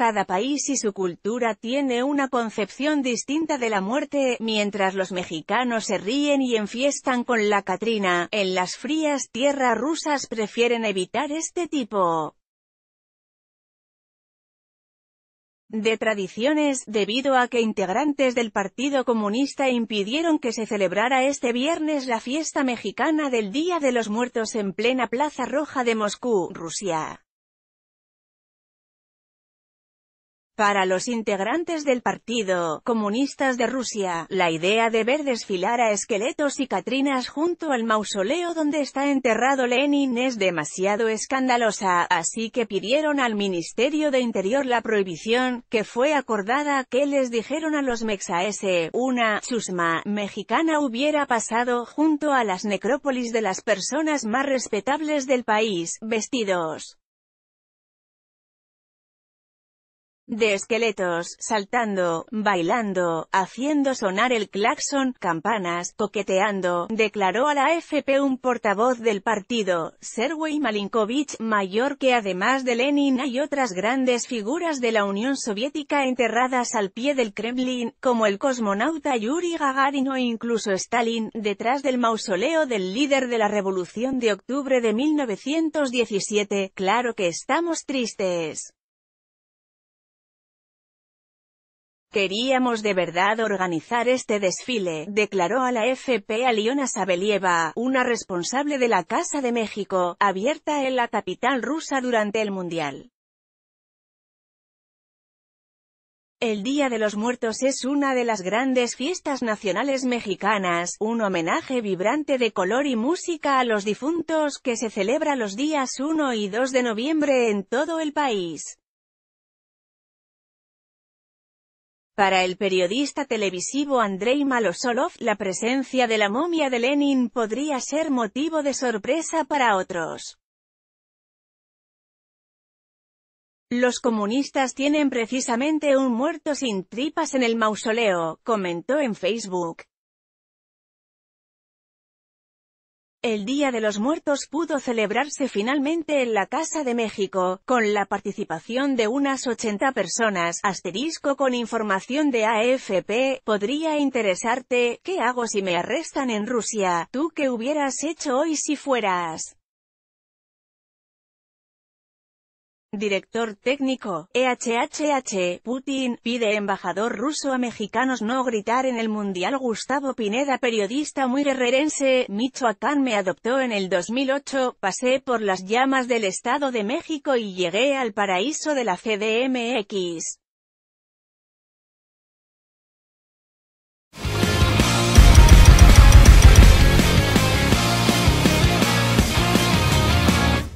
Cada país y su cultura tiene una concepción distinta de la muerte, mientras los mexicanos se ríen y enfiestan con la Katrina, en las frías tierras rusas prefieren evitar este tipo de tradiciones, debido a que integrantes del Partido Comunista impidieron que se celebrara este viernes la fiesta mexicana del Día de los Muertos en plena Plaza Roja de Moscú, Rusia. Para los integrantes del Partido Comunistas de Rusia, la idea de ver desfilar a esqueletos y Catrinas junto al mausoleo donde está enterrado Lenin es demasiado escandalosa, así que pidieron al Ministerio de Interior la prohibición, que fue acordada, que les dijeron a los mexaese, una chusma mexicana hubiera pasado junto a las necrópolis de las personas más respetables del país, vestidos de esqueletos, saltando, bailando, haciendo sonar el claxon, campanas, coqueteando, declaró a la AFP un portavoz del partido, Sergei Malinkovich, mayor que además de Lenin hay otras grandes figuras de la Unión Soviética enterradas al pie del Kremlin, como el cosmonauta Yuri Gagarin o incluso Stalin, detrás del mausoleo del líder de la Revolución de Octubre de 1917, claro que estamos tristes. Queríamos de verdad organizar este desfile, declaró a la FP Aliona Sabelieva, una responsable de la Casa de México, abierta en la capital rusa durante el Mundial. El Día de los Muertos es una de las grandes fiestas nacionales mexicanas, un homenaje vibrante de color y música a los difuntos que se celebra los días 1 y 2 de noviembre en todo el país. Para el periodista televisivo Andrei Malosolov, la presencia de la momia de Lenin podría ser motivo de sorpresa para otros. Los comunistas tienen precisamente un muerto sin tripas en el mausoleo, comentó en Facebook. El Día de los Muertos pudo celebrarse finalmente en la Casa de México, con la participación de unas 80 personas, asterisco con información de AFP, podría interesarte, ¿qué hago si me arrestan en Rusia? ¿Tú qué hubieras hecho hoy si fueras? Director técnico, EHHH, Putin, pide embajador ruso a mexicanos no gritar en el Mundial Gustavo Pineda periodista muy guerrerense, Michoacán me adoptó en el 2008, pasé por las llamas del Estado de México y llegué al paraíso de la CDMX.